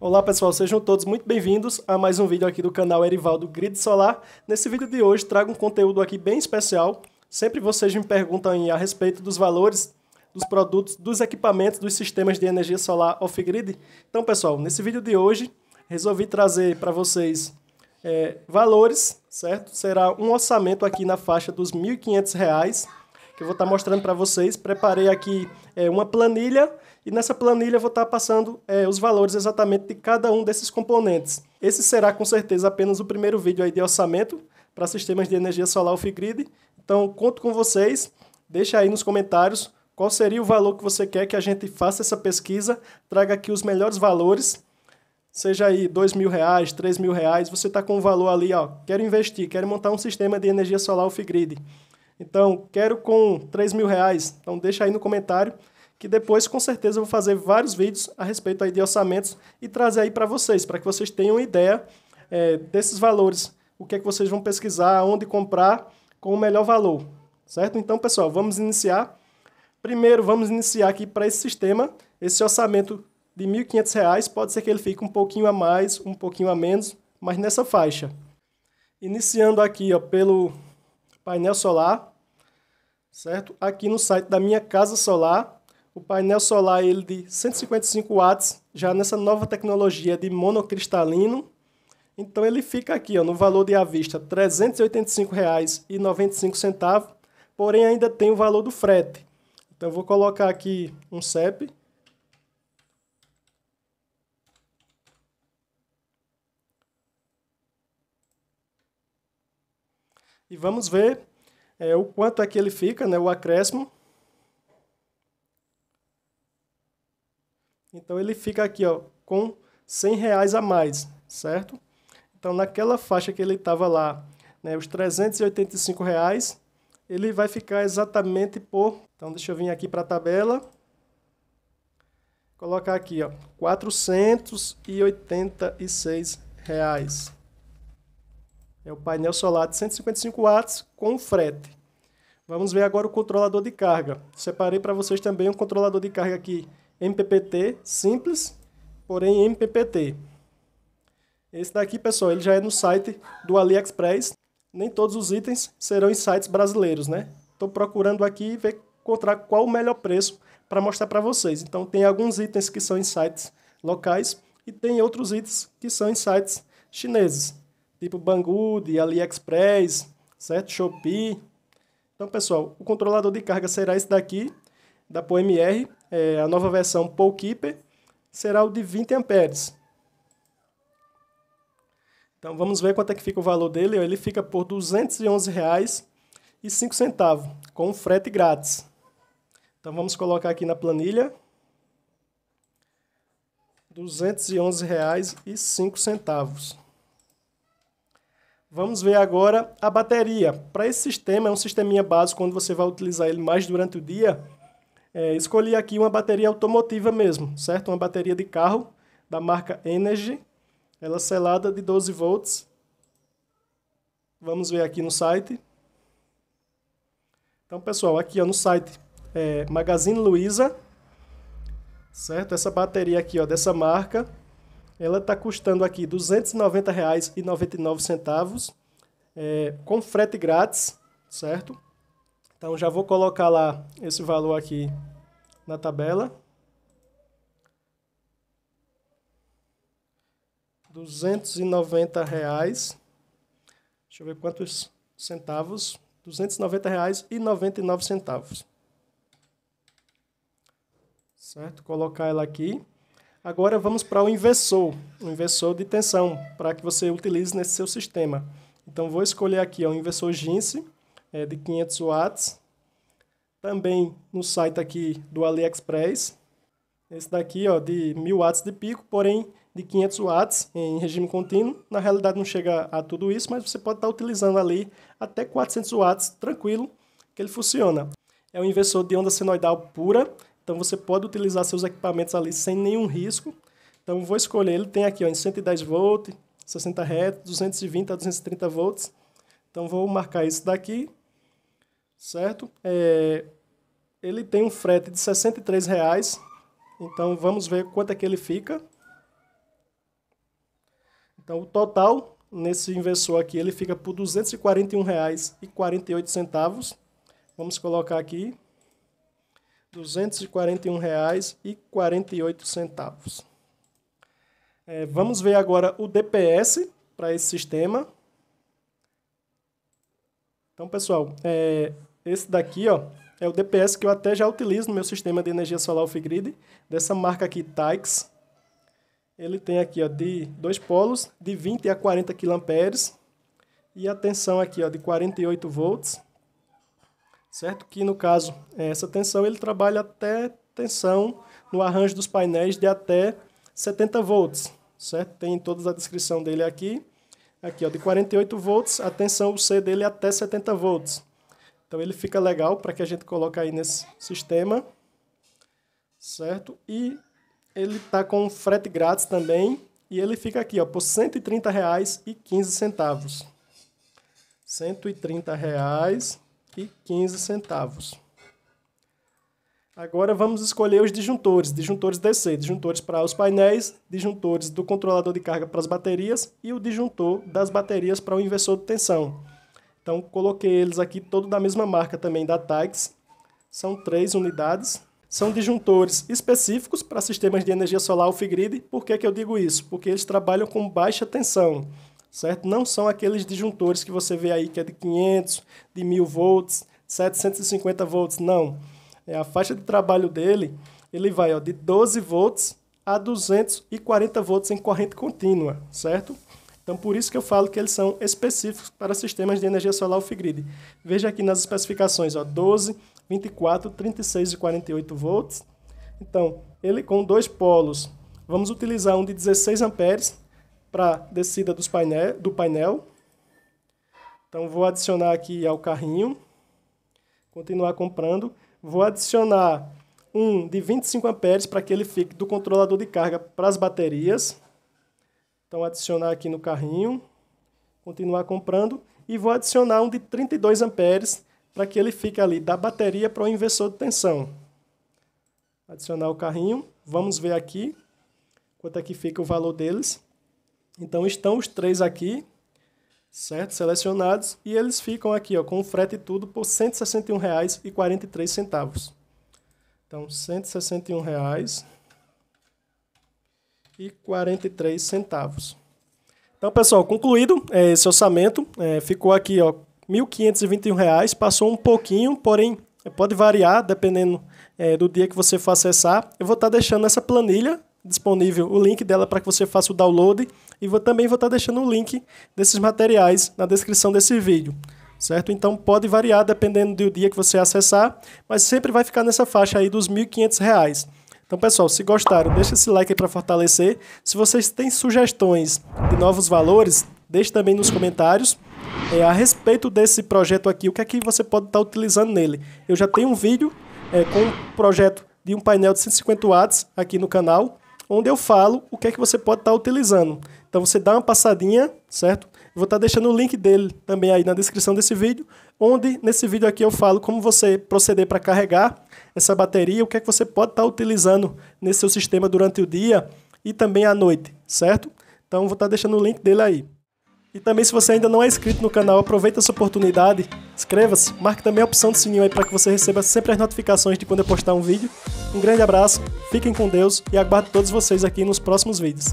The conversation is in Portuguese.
Olá pessoal, sejam todos muito bem-vindos a mais um vídeo aqui do canal Erivaldo Grid Solar. Nesse vídeo de hoje trago um conteúdo aqui bem especial. Sempre vocês me perguntam a respeito dos valores dos produtos, dos equipamentos, dos sistemas de energia solar off-grid. Então pessoal, nesse vídeo de hoje resolvi trazer para vocês é, valores, certo? Será um orçamento aqui na faixa dos R$ 1.500,00 que eu vou estar tá mostrando para vocês. Preparei aqui é, uma planilha e nessa planilha vou estar passando é, os valores exatamente de cada um desses componentes. Esse será com certeza apenas o primeiro vídeo aí de orçamento para sistemas de energia solar off-grid. Então, conto com vocês. Deixa aí nos comentários qual seria o valor que você quer que a gente faça essa pesquisa, traga aqui os melhores valores, seja aí dois mil reais, três mil reais, você está com um valor ali, ó, quero investir, quero montar um sistema de energia solar off-grid. Então, quero com três mil reais, então deixa aí no comentário que depois com certeza eu vou fazer vários vídeos a respeito aí de orçamentos e trazer aí para vocês, para que vocês tenham ideia é, desses valores, o que é que vocês vão pesquisar, onde comprar com o melhor valor, certo? Então, pessoal, vamos iniciar. Primeiro, vamos iniciar aqui para esse sistema, esse orçamento de R$ 1.500, pode ser que ele fique um pouquinho a mais, um pouquinho a menos, mas nessa faixa. Iniciando aqui ó, pelo painel solar, certo? Aqui no site da Minha Casa Solar, o painel solar ele de 155 watts, já nessa nova tecnologia de monocristalino. Então ele fica aqui ó, no valor de à vista R$ 385,95, porém ainda tem o valor do frete. Então eu vou colocar aqui um CEP. E vamos ver é, o quanto é que ele fica, né, o acréscimo. Então ele fica aqui ó, com 100 reais a mais, certo? Então naquela faixa que ele estava lá, né, os 385 reais, ele vai ficar exatamente por... Então deixa eu vir aqui para a tabela, colocar aqui ó, 486 reais. É o painel solar de 155 watts com frete. Vamos ver agora o controlador de carga. Separei para vocês também um controlador de carga aqui MPPT simples, porém MPPT. Esse daqui, pessoal, ele já é no site do AliExpress. Nem todos os itens serão em sites brasileiros, né? Estou procurando aqui ver encontrar qual o melhor preço para mostrar para vocês. Então, tem alguns itens que são em sites locais e tem outros itens que são em sites chineses, tipo Banggood, AliExpress, certo? Shopee. Então, pessoal, o controlador de carga será esse daqui, da PoMR, é, a nova versão Polekeeper será o de 20 amperes. Então vamos ver quanto é que fica o valor dele. Ele fica por R$ 211,05, com frete grátis. Então vamos colocar aqui na planilha. R$ 211,05. Vamos ver agora a bateria. Para esse sistema, é um sisteminha básico, quando você vai utilizar ele mais durante o dia, é, escolhi aqui uma bateria automotiva mesmo, certo? Uma bateria de carro da marca Energy, ela é selada de 12 volts. Vamos ver aqui no site. Então, pessoal, aqui ó, no site é, Magazine Luiza, certo? Essa bateria aqui ó, dessa marca, ela está custando aqui R$ 290,99, é, com frete grátis, certo? Então já vou colocar lá esse valor aqui na tabela. 290 reais. Deixa eu ver quantos centavos. 290 reais e 99 centavos. Certo? Colocar ela aqui. Agora vamos para o inversor, o inversor de tensão, para que você utilize nesse seu sistema. Então vou escolher aqui o inversor GINSE é, de 500 watts também no site aqui do AliExpress. Esse daqui, ó, de 1000 watts de pico, porém de 500 watts em regime contínuo. Na realidade não chega a tudo isso, mas você pode estar utilizando ali até 400 watts tranquilo, que ele funciona. É um inversor de onda senoidal pura, então você pode utilizar seus equipamentos ali sem nenhum risco. Então vou escolher, ele tem aqui ó, em 110 volts, 60 Hz, 220 a 230 volts. Então vou marcar isso daqui, certo? É, ele tem um frete de R$ reais. Então vamos ver quanto é que ele fica. Então o total nesse inversor aqui ele fica por R$ 241,48. Vamos colocar aqui R$ 241,48. É, vamos ver agora o DPS para esse sistema. Então, pessoal, é, esse daqui, ó, é o DPS que eu até já utilizo no meu sistema de energia solar off-grid, dessa marca aqui, Taix. Ele tem aqui, ó, de dois polos, de 20 a 40 kA, e a tensão aqui, ó, de 48 volts. Certo que, no caso, essa tensão ele trabalha até tensão no arranjo dos painéis de até 70 volts, certo? Tem toda a descrição dele aqui. Aqui, ó, de 48 volts, a tensão C dele é até 70 volts. Então ele fica legal para que a gente coloque aí nesse sistema, certo? E ele tá com frete grátis também e ele fica aqui, ó, por R$ 130,15. R$ 130,15. Agora vamos escolher os disjuntores, disjuntores DC, disjuntores para os painéis, disjuntores do controlador de carga para as baterias e o disjuntor das baterias para o inversor de tensão. Então, coloquei eles aqui, todo da mesma marca também da Tax. São três unidades. São disjuntores específicos para sistemas de energia solar off-grid. Por que, que eu digo isso? Porque eles trabalham com baixa tensão, certo? Não são aqueles disjuntores que você vê aí, que é de 500, de 1000 volts, 750 volts, não. É a faixa de trabalho dele, ele vai ó, de 12 volts a 240 volts em corrente contínua, certo? Então, por isso que eu falo que eles são específicos para sistemas de energia solar off-grid. Veja aqui nas especificações, ó, 12, 24, 36 e 48 volts. Então, ele com dois polos, vamos utilizar um de 16 amperes para descida dos painel, do painel. Então, vou adicionar aqui ao carrinho, continuar comprando. Vou adicionar um de 25 amperes para que ele fique do controlador de carga para as baterias. Então, adicionar aqui no carrinho, continuar comprando e vou adicionar um de 32 amperes para que ele fique ali da bateria para o inversor de tensão. Adicionar o carrinho, vamos ver aqui quanto é que fica o valor deles. Então estão os três aqui, certo? Selecionados e eles ficam aqui, ó, com o frete e tudo por R$ 161,43. Então, R$ 161,43 e 43 centavos. Então, pessoal, concluído é, esse orçamento, é, ficou aqui ó, R$ 1.521, passou um pouquinho, porém é, pode variar dependendo é, do dia que você for acessar. Eu vou estar tá deixando essa planilha disponível, o link dela para que você faça o download e vou, também vou estar tá deixando o link desses materiais na descrição desse vídeo. Certo? Então pode variar dependendo do dia que você acessar, mas sempre vai ficar nessa faixa aí dos R$ 1.500. Então, pessoal, se gostaram, deixa esse like aí para fortalecer. Se vocês têm sugestões de novos valores, deixe também nos comentários. É, a respeito desse projeto aqui, o que é que você pode estar tá utilizando nele. Eu já tenho um vídeo é, com um projeto de um painel de 150 watts aqui no canal onde eu falo o que é que você pode estar tá utilizando. Então você dá uma passadinha, certo? Vou estar tá deixando o link dele também aí na descrição desse vídeo, onde nesse vídeo aqui eu falo como você proceder para carregar essa bateria, o que é que você pode estar tá utilizando nesse seu sistema durante o dia e também à noite, certo? Então vou estar deixando o link dele aí. E também se você ainda não é inscrito no canal, aproveita essa oportunidade, inscreva-se, marque também a opção do sininho aí para que você receba sempre as notificações de quando eu postar um vídeo. Um grande abraço, fiquem com Deus e aguardo todos vocês aqui nos próximos vídeos.